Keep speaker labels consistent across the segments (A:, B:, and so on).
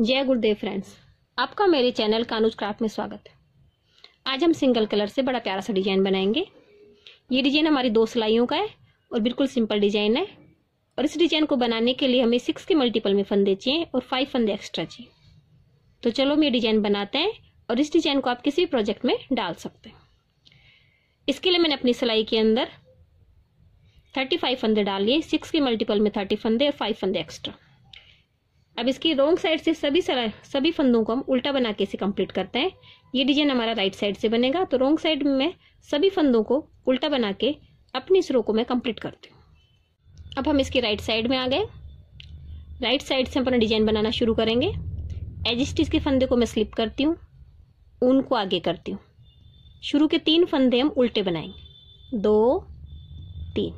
A: जय गुरुदेव फ्रेंड्स आपका मेरे चैनल कानूज क्राफ्ट में स्वागत है आज हम सिंगल कलर से बड़ा प्यारा सा डिजाइन बनाएंगे ये डिजाइन हमारी दो सिलाइयों का है और बिल्कुल सिंपल डिजाइन है और इस डिजाइन को बनाने के लिए हमें सिक्स के मल्टीपल में फंदे चाहिए और फाइव फंदे एक्स्ट्रा चाहिए तो चलो हम ये डिजाइन बनाते हैं और इस डिजाइन को आप किसी भी प्रोजेक्ट में डाल सकते हैं इसके लिए मैंने अपनी सिलाई के अंदर थर्टी फाइव फंदे डाल लिए सिक्स के मल्टीपल में थर्टी फंदे और फाइव फंदे एक्स्ट्रा अब इसकी रॉन्ग साइड से सभी सभी फंदों को हम उल्टा बना के इसे कंप्लीट करते हैं ये डिजाइन हमारा राइट साइड से बनेगा तो रॉन्ग साइड में सभी फंदों को उल्टा बना के अपनी इस रो को मैं कंप्लीट करती हूँ अब हम इसके राइट साइड में आ गए राइट साइड से अपना डिजाइन बनाना शुरू करेंगे एजिस्टिस के फंदे को मैं स्लिप करती हूँ ऊन को आगे करती हूँ शुरू के तीन फंदे हम उल्टे बनाएंगे दो तीन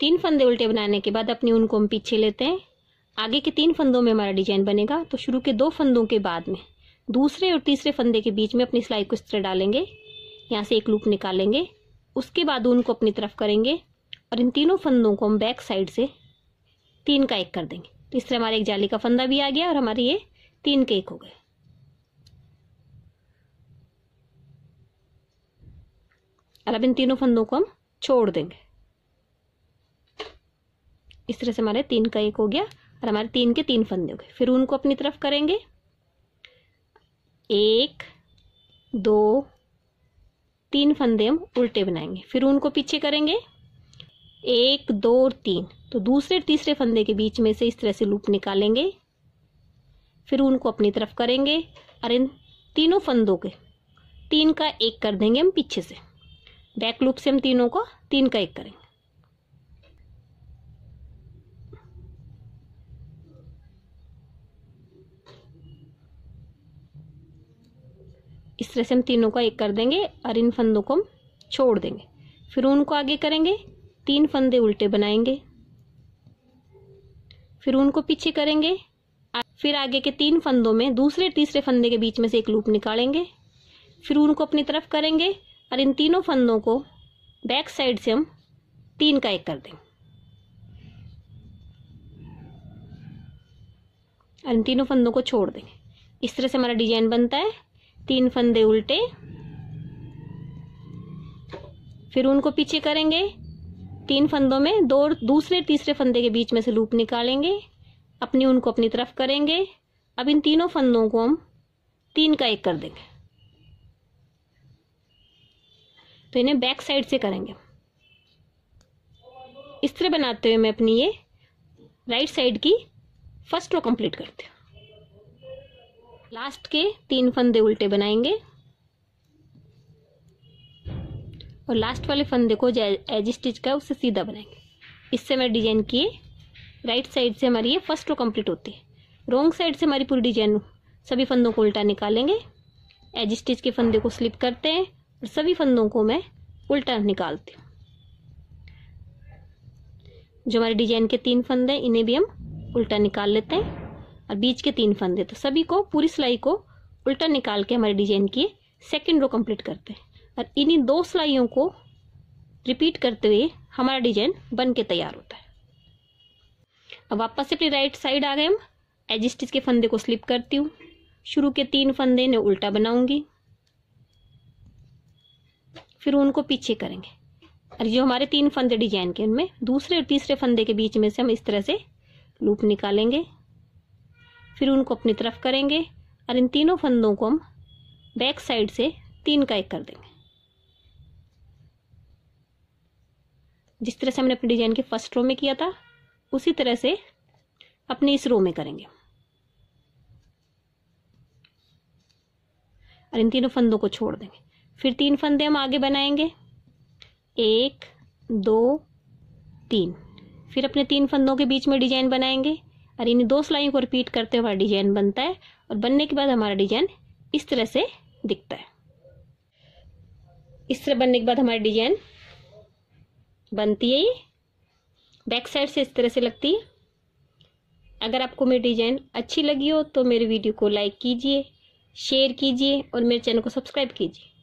A: तीन फंदे उल्टे बनाने के बाद अपनी ऊन को हम पीछे लेते हैं आगे के तीन फंदों में हमारा डिजाइन बनेगा तो शुरू के दो फंदों के बाद में दूसरे और तीसरे फंदे के बीच में अपनी सिलाई को इस तरह डालेंगे यहाँ से एक लूप निकालेंगे उसके बाद उनको अपनी तरफ करेंगे और इन तीनों फंदों को हम बैक साइड से तीन का एक कर देंगे तो इस तरह हमारे एक जाली का फंदा भी आ गया और हमारे ये तीन के एक हो गए और अब इन तीनों फंदों को हम छोड़ देंगे इस तरह से हमारे तीन का एक हो गया और हमारे तीन के तीन फंदे हो गए फिर उनको अपनी तरफ करेंगे एक दो तीन फंदे हम उल्टे बनाएंगे फिर उनको पीछे करेंगे एक दो और तीन तो दूसरे तीसरे फंदे के बीच में से इस तरह से लूप निकालेंगे फिर उनको अपनी तरफ करेंगे और इन तीनों फंदों के तीन का एक कर देंगे हम पीछे से बैक लूप से हम तीनों को तीन का एक करेंगे इस तरह से हम तीनों का एक कर देंगे और इन फंदों को हम छोड़ देंगे फिर उनको आगे करेंगे तीन फंदे उल्टे बनाएंगे फिर उनको पीछे करेंगे फिर आगे के तीन फंदों में दूसरे तीसरे फंदे के बीच में से एक लूप निकालेंगे फिर उनको अपनी तरफ करेंगे और इन तीनों फंदों को बैक साइड से हम तीन का एक कर देंगे और इन तीनों फंदों को छोड़ देंगे इस तरह से हमारा डिजाइन बनता है तीन फंदे उल्टे फिर उनको पीछे करेंगे तीन फंदों में दो दूसरे तीसरे फंदे के बीच में से लूप निकालेंगे अपनी उनको अपनी तरफ करेंगे अब इन तीनों फंदों को हम तीन का एक कर देंगे तो इन्हें बैक साइड से करेंगे इस तरह बनाते हुए मैं अपनी ये राइट साइड की फर्स्ट रो कंप्लीट करती हूँ लास्ट के तीन फंदे उल्टे बनाएंगे और लास्ट वाले फंदे को एज स्टिच का उससे सीधा बनाएंगे इससे मैं डिजाइन किए राइट साइड से हमारी ये फर्स्ट रो कंप्लीट होती है रोंग साइड से हमारी पूरी डिजाइन सभी फंदों को उल्टा निकालेंगे एज स्टिच के फंदे को स्लिप करते हैं और सभी फंदों को मैं उल्टा निकालती हूँ जो हमारे डिजाइन के तीन फंदे हैं इन्हें भी हम उल्टा निकाल लेते हैं और बीच के तीन फंदे तो सभी को पूरी सिलाई को उल्टा निकाल के हमारे डिजाइन की सेकेंड रो कंप्लीट करते हैं और इन्हीं दो सिलाइयों को रिपीट करते हुए हमारा डिजाइन बन के तैयार होता है अब वापस से अपनी राइट साइड आ गए हम एजिस्टिस के फंदे को स्लिप करती हूँ शुरू के तीन फंदे ने उल्टा बनाऊंगी फिर उनको पीछे करेंगे और जो हमारे तीन फंदे डिजाइन के उनमें दूसरे और तीसरे फंदे के बीच में से हम इस तरह से लूप निकालेंगे फिर उनको अपनी तरफ करेंगे और इन तीनों फंदों को हम बैक साइड से तीन का एक कर देंगे जिस तरह से हमने अपने डिजाइन के फर्स्ट रो में किया था उसी तरह से अपने इस रो में करेंगे और इन तीनों फंदों को छोड़ देंगे फिर तीन फंदे हम आगे बनाएंगे एक दो तीन फिर अपने तीन फंदों के बीच में डिजाइन बनाएंगे और इन दो सिलाइयों को रिपीट करते हुए हमारा डिजाइन बनता है और बनने के बाद हमारा डिजाइन इस तरह से दिखता है इस तरह बनने के बाद हमारी डिजाइन बनती है ये बैक साइड से इस तरह से लगती है अगर आपको मेरी डिजाइन अच्छी लगी हो तो मेरे वीडियो को लाइक कीजिए शेयर कीजिए और मेरे चैनल को सब्सक्राइब कीजिए